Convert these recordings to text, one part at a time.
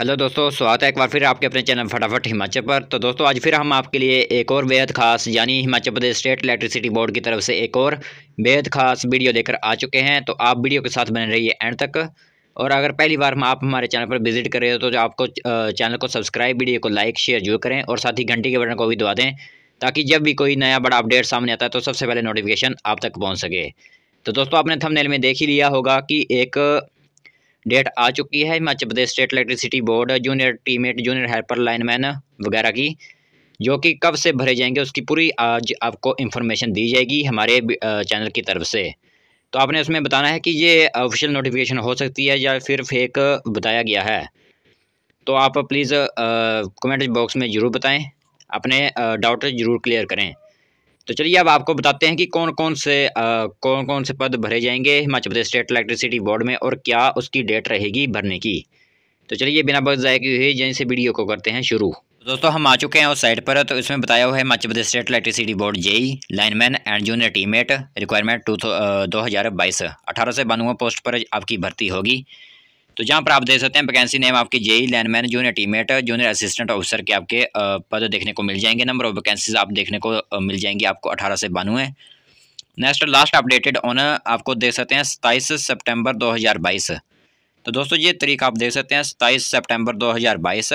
hello दोस्तों स्वागत है एक बार फिर आपके अपने चैनल फटाफट हिमाचल पर तो दोस्तों आज फिर हम आपके लिए एक और बेहद खास यानी Himachal Pradesh state electricity board की तरफ से एक और बेहद खास वीडियो लेकर आ चुके हैं तो आप वीडियो के साथ बने रहिए एंड तक और अगर पहली बार हम आप हमारे चैनल पर विजिट कर रहे हो तो आपको चैनल को सब्सक्राइब वीडियो को लाइक शेयर जरूर करें और साथ ही घंटी के बटन को भी दबा दें ताकि जब भी कोई नया बड़ा अपडेट सामने आता है तो सबसे पहले नोटिफिकेशन आप तक पहुँच सके तो दोस्तों आपने थमनेल में देख ही लिया होगा कि एक डेट आ चुकी है Himachal Pradesh state electricity board junior टीमेट junior helper lineman वगैरह की जो कि कब से भरे जाएंगे उसकी पूरी आज आपको इन्फॉर्मेशन दी जाएगी हमारे चैनल की तरफ से तो आपने उसमें बताना है कि ये ऑफिशियल नोटिफिकेशन हो सकती है या फिर फेक बताया गया है तो आप प्लीज़ कमेंट बॉक्स में ज़रूर बताएं अपने डाउट ज़रूर क्लियर करें तो चलिए अब आपको बताते हैं कि कौन कौन से आ, कौन कौन से पद भरे जाएंगे Himachal Pradesh state electricity board में और क्या उसकी डेट रहेगी भरने की तो चलिए बिना बस जाए कि हुई जैसे वीडियो को करते हैं शुरू दोस्तों हम आ चुके हैं उस साइट पर तो इसमें बताया हुआ है Himachal Pradesh state electricity board JE lineman and junior T mate requirement two दो हज़ार बाईस अठारह से बानवे पोस्ट पर आपकी भर्ती होगी तो जहाँ पर आप देख सकते हैं वैकेंसी नेम आपके JE lineman junior टीमेट junior assistant officer के आपके पद देखने को मिल जाएंगे नंबर ऑफ वैकेंसीज आप देखने को मिल जाएंगी आपको अठारह से बानवे नेक्स्ट लास्ट अपडेटेड ऑन आपको देख सकते हैं सताईस हज़ार बाईस तो दोस्तों ये तरीक आप देख सकते हैं सताईस हज़ार बाईस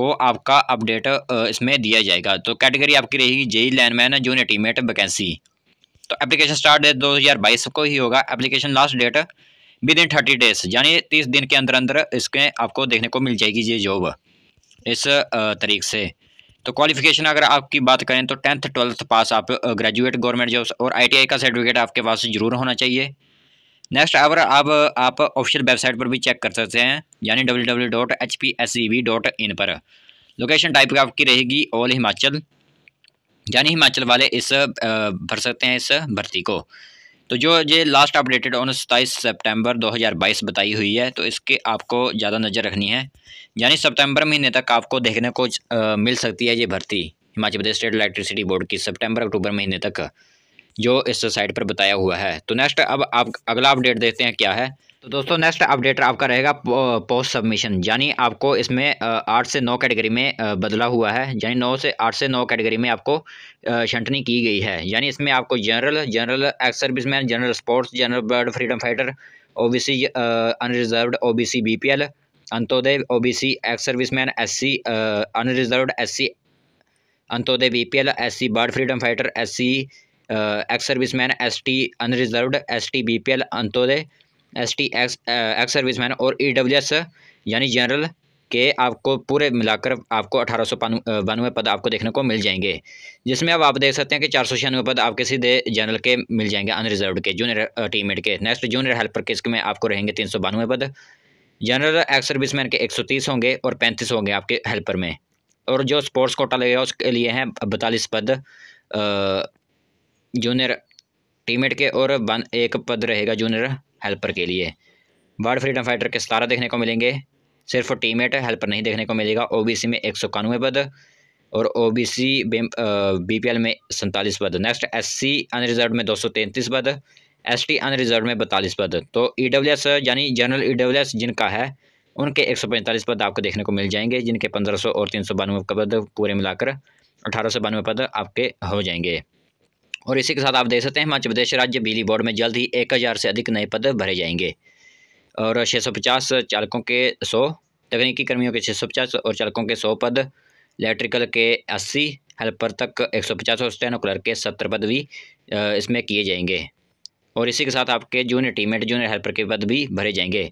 को आपका अपडेट इसमें दिया जाएगा तो कैटेगरी आपकी रहेगी JE lineman junior T mate vacancy तो एप्लीकेशन स्टार्ट डेट बाईस को ही होगा application last date within thirty days यानी तीस दिन के अंदर अंदर इसके आपको देखने को मिल जाएगी ये जॉब इस तरीक से तो क्वालिफिकेशन अगर आपकी बात करें तो टेंथ ट्वेल्थ पास आप ग्रेजुएट गवर्नमेंट जॉब्स और आईटीआई का सर्टिफिकेट आपके पास जरूर होना चाहिए नेक्स्ट अगर आप आप ऑफिशियल वेबसाइट पर भी चेक कर सकते हैं यानी W W dot H P S E dot in पर लोकेशन टाइप आपकी रहेगी ऑल हिमाचल यानी हिमाचल वाले इस भर सकते हैं इस भर्ती को तो जो ये लास्ट अपडेटेड ऑन सताईस सितंबर 2022 बताई हुई है तो इसके आपको ज़्यादा नज़र रखनी है यानी सितंबर महीने तक आपको देखने को आ, मिल सकती है ये भर्ती Himachal Pradesh state electricity board की सितंबर अक्टूबर महीने तक जो इस साइट पर बताया हुआ है तो नेक्स्ट अब आप अगला अपडेट देखते हैं क्या है तो दोस्तों नेक्स्ट अपडेट आपका रहेगा पोस्ट सबमिशन यानी आपको इसमें आठ से नौ कैटेगरी में बदला हुआ है यानी नौ से आठ से नौ कैटेगरी में आपको छंटनी की गई है यानी इसमें आपको general general ex serviceman general sports general ward freedom fighter O O B B B C C P L Antyodaya O B C ex serviceman Antyodaya B P L S C ward freedom fighter S C ex serviceman T B P L Antyodaya S T ex ex serviceman और E W S यानी general के आपको पूरे मिलाकर आपको अठारह सौ uh, बानवे पद आपको देखने को मिल जाएंगे जिसमें अब आप देख सकते हैं कि चार सौ छियानवे पद आपके सीधे जनरल के मिल जाएंगे अनरिजर्व के जूनियर टीममेट uh, के नेक्स्ट जूनियर हेल्पर के इसमें आपको रहेंगे तीन सौ बानवे पद जनरल एक्स सर्विस मैन के एक सौ तीस होंगे और पैंतीस होंगे आपके हेल्पर में और जो स्पोर्ट्स कोटा लगेगा उसके लिए हैं बतालीस पद जूनियर uh, टीममेट के और एक पद रहेगा जूनियर हेल्पर के लिए वर्ल्ड फ्रीडम फाइटर के सतारह देखने को मिलेंगे सिर्फ टीमेट हेल्पर नहीं देखने को मिलेगा ओबीसी में एक सौ कानवे पद और O B C B P L में सैंतालीस पद नेक्स्ट एस सी अनरिजर्व में दो सौ तैंतीस पद एस टी अनरिजर्व में बतालीस पद तो ई e एस यानी जनरल ई डब्ल्यू एस जिनका है उनके एक सौ पैंतालीस पद आपको देखने को मिल जाएंगे जिनके पंद्रह सौ और तीन सौ बानवे पद पूरे मिलाकर अठारह सौ बानवे पद आपके हो जाएंगे और इसी के साथ आप देख सकते हैं हिमाचल प्रदेश राज्य बिजली बोर्ड में जल्द ही एक हज़ार से अधिक नए पद भरे जाएंगे और छः सौ पचास चालकों के सौ तकनीकी कर्मियों के छः सौ पचास और चालकों के सौ पद इलेक्ट्रिकल के अस्सी हेल्पर तक एक सौ पचास और स्टेनो क्लर्क के सत्तर पद भी इसमें किए जाएंगे और इसी के साथ आपके जूनियर टीमेट जूनियर हेल्पर के पद भी भरे जाएंगे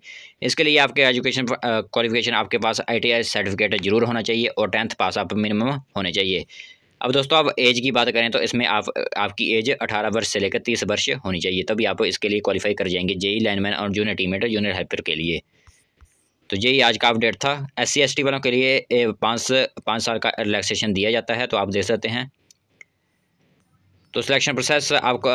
इसके लिए आपके एजुकेशन क्वालिफिकेशन आपके पास आई सर्टिफिकेट ज़रूर होना चाहिए और टेंथ पास आप मिनिमम होने चाहिए अब दोस्तों आप एज की बात करें तो इसमें आप आपकी एज 18 वर्ष से लेकर 30 वर्ष होनी चाहिए तभी आप इसके लिए क्वालिफाई कर जाएंगे जेई लाइनमैन e और जूनियर और जूनियर हेल्पर के लिए तो यही e, आज का अपडेट था एस सी वालों के लिए पाँच पाँच साल का रिलैक्सेशन दिया जाता है तो आप दे सकते हैं तो सिलेक्शन प्रोसेस आपको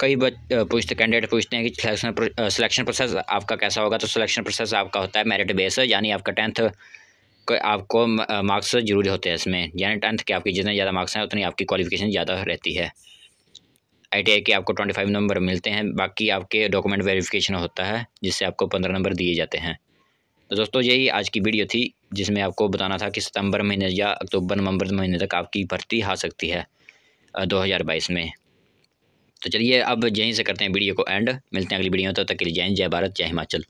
कई बच पूछते कैंडिडेट पूछते हैं कि सिलेक्शन सिलेक्शन प्रोसेस आपका कैसा होगा तो सिलेक्शन प्रोसेस आपका होता है मेरिट बेस यानी आपका टेंथ आपको मार्क्स जरूरी होते हैं इसमें यानी टेंथ के आपके जितने ज़्यादा मार्क्स हैं उतनी आपकी क्वालिफिकेशन ज़्यादा रहती है आई के आपको ट्वेंटी फाइव नंबर मिलते हैं बाकी आपके डॉक्यूमेंट वेरिफिकेशन होता है जिससे आपको पंद्रह नंबर दिए जाते हैं तो दोस्तों यही आज की वीडियो थी जिसमें आपको बताना था कि सितंबर महीने या अक्टूबर नवंबर महीने तक आपकी भर्ती आ सकती है 2022 में तो चलिए अब यहीं से करते हैं वीडियो को एंड मिलते हैं अगली वीडियो तब तो तक के लिए जय जय भारत जय हिमाचल